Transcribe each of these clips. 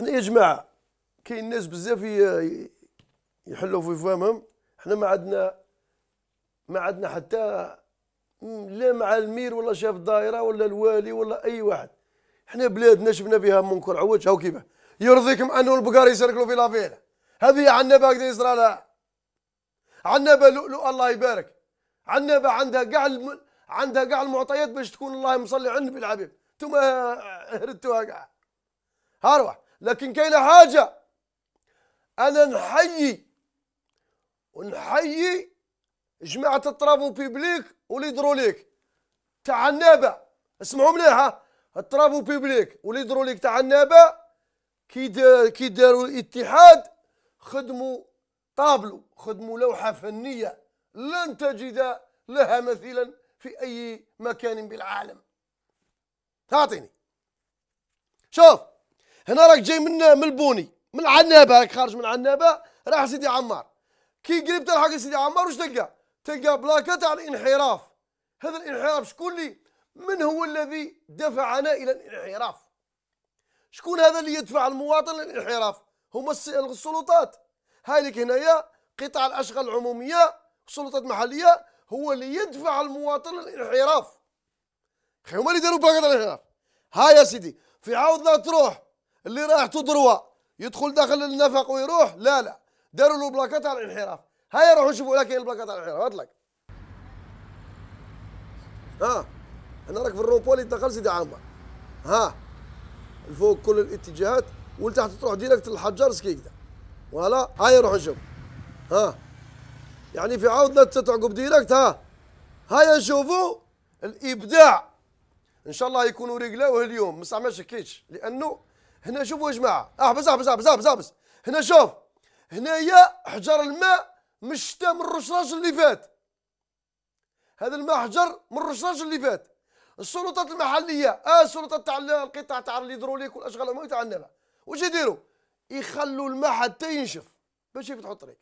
حنا يا جماعه كاين ناس بزاف يحلوا في فمهم حنا ما عندنا ما عندنا حتى لا مع المير ولا شاف الدائره ولا الوالي ولا اي واحد حنا بلادنا شفنا فيها منكر عوج هاو كيفاه يرضيكم انه البقار يسرقلوا في لافيلا هذه عنبه هكذا يصرى لها عنبه لؤلؤ الله يبارك عنبه عندها كاع الم... عندها كاع المعطيات باش تكون الله مصلي على النبي الحبيب انتم هردتوها كاع هاروح لكن كاينه حاجه انا نحيي ونحيي جماعه الترافو بيبليك وليدروليك تاع النابه اسمعوا مليح الترافو بيبليك وليدروليك تاع النابه كي كي داروا الاتحاد خدموا طابلو خدموا لوحه فنيه لن تجد لها مثيلا في اي مكان بالعالم اعطيني شوف هنا راك جاي من من البوني من عنابه راك خارج من عنابه راح سيدي عمار كي قريب تلحق سيدي عمار واش تلقى تلقى بلاكه تاع الانحراف هذا الانحراف شكون اللي من هو الذي دفعنا الى الانحراف شكون هذا اللي يدفع المواطن للانحراف هما السلطات هاي لك هنايا قطاع الاشغال العموميه السلطات المحليه هو اللي يدفع المواطن للانحراف هما اللي داروا بلاكه الانحراف ها يا سيدي في عاودنا لا تروح اللي رايح تضروا يدخل داخل النفق ويروح لا لا داروا له بلاكات على الانحراف هيا روحوا شوفوا لك البلاكات على الانحراف هات لك ها انا راك في الروبولي دخل سيدي عمر ها الفوق كل الاتجاهات ولتحت تروح ديريكت للحجار سكيكدا فوالا هيا روحوا شوفوا ها يعني في عوضنا تعقب ديريكت ها هيا شوفوا الابداع ان شاء الله يكونوا رجلاوه اليوم ما شكيتش كيش لانه هنا شوفوا يا جماعه احبس احبس احبس احبس احبس هنا شوف هنايا حجر الماء مشتا من الرشراش اللي فات هذا الماء حجر من الرشراش اللي فات السلطات المحليه آه السلطات تاع القطاع تاع الهيدروليك والاشغال الامويه تاع النبع واش يديروا يخلوا الماء حتى ينشف باش يفتحوا الطريق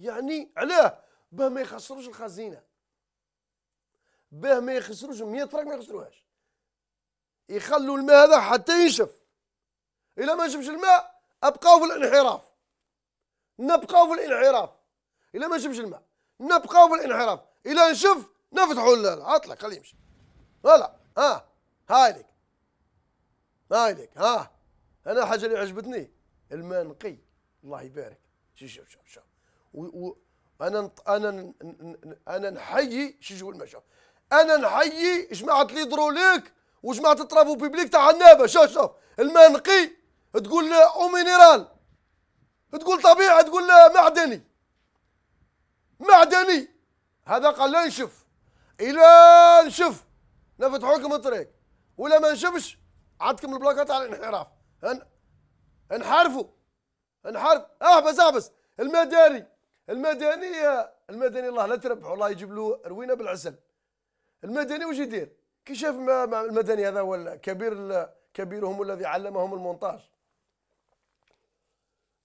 يعني علاه باه ما يخسروش الخزينه باه ما يخسروش 100 فرنك ما يخسروهاش يخلوا الماء هذا حتى ينشف إلا ما نشفش الماء أبقاو في الانحراف نبقاو في الانحراف إلا ما نشفش الماء نبقاو في الانحراف إلا نشف نفتحوا العطلة خليه يمشي فوالا ها هاي لك ها أنا حاجة اللي عجبتني الماء نقي الله يبارك شوف شوف شوف شوف انا انا انا نحيي شوف الماء شوف انا نحيي جماعه اللي ليك وجماعه الترافو بيبليك تاع عنابه شوف شوف الماء نقي تقول او مينيرال تقول طبيعه تقول معدني معدني هذا قال لا نشف الى نشف نفتحوا لكم الطريق ولا ما نشفش عندكم البلاكا تاع الانحراف انحرفوا انحرف احبس احبس المداري المدني المدني الله لا تربحوا الله يجيب له روينه بالعسل المدني واش يدير كي شاف المدني هذا ولا كبير كبيرهم الذي علمهم المونتاج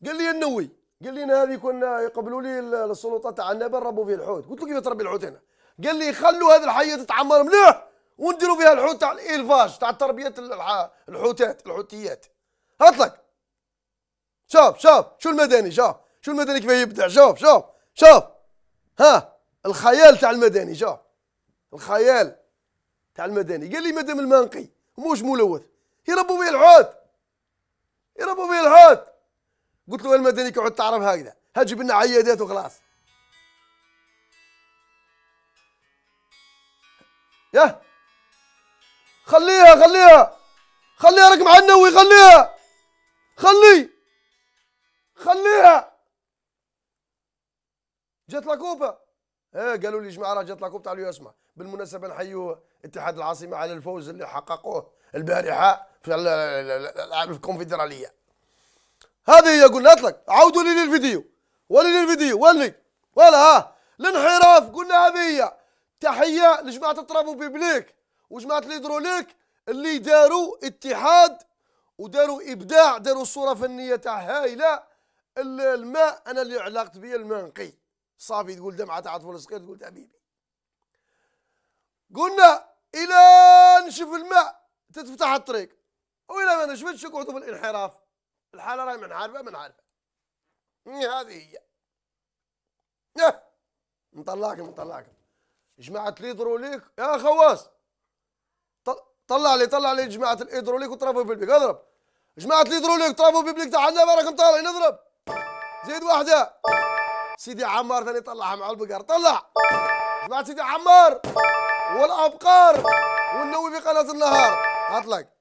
قال لي النوي قال لي انا هذه كنا يقبلوا لي السلطات تاعنا نربوا فيه الحوت قلت له كيف تربي الحوت هنا قال لي خلوا هذه الحيه تتعمر مليح ونديروا فيها الحوت تاع الالفاج تاع تربيه الحوتات الحوتيات هطلق شوف شوف شو المدني شوف شو المدني كيف يبدع شوف شوف شوف ها الخيال تاع المدني شوف الخيال تاع المدني قال لي مدام المنقي موش ملوث يربوا به الحوت يربوا به الحوت قلت له المدني كعود تعرف هكذا هجب لنا عيادات وخلاص ياه خليها خليها خليها راك مع النووي خليها خلي خليها جات لا كوبا اه قالوا لي جماعه راه جات لاكوب تاع اليوسما بالمناسبه نحيوا اتحاد العاصمه على الفوز اللي حققوه البارحه في الكونفدراليه هذه هي قلت لك عاودوا لي للفيديو ولي للفيديو ولي ولا ها الانحراف قلنا هذه هي تحيه لجماعه الترابو بيبليك وجماعه الهيدروليك اللي داروا اتحاد وداروا ابداع داروا صوره فنيه تاع هايله الماء انا اللي علاقت بيا الماء نقي صافي تقول دمعة تاع طفل صغير تقول حبيبي قلنا إلى نشف الماء تتفتح الطريق وإلى ما نشفتش يقعدوا في الانحراف الحالة راهي من عارفة من عارفة إيه هذه هي نطلعك نطلعكم نطلعكم جماعة الهيدروليك يا خواص طلع لي طلع لي جماعة الهيدروليك وطرفوا بيبليك اضرب جماعة الهيدروليك طرفوا بيبليك تاعنا راكم طالعين اضرب زيد واحدة سيدي عمار ثاني طلعها مع البقر طلع سمعت سيدي عمار والابقار والنووي في قناه النهار اطلق